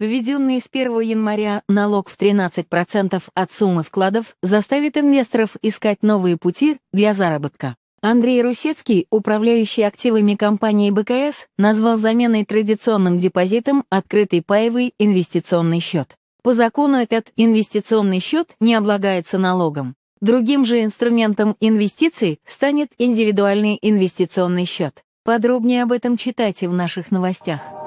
Введенный с 1 января налог в 13% от суммы вкладов заставит инвесторов искать новые пути для заработка. Андрей Русецкий, управляющий активами компании БКС, назвал заменой традиционным депозитом открытый паевый инвестиционный счет. По закону этот инвестиционный счет не облагается налогом. Другим же инструментом инвестиций станет индивидуальный инвестиционный счет. Подробнее об этом читайте в наших новостях.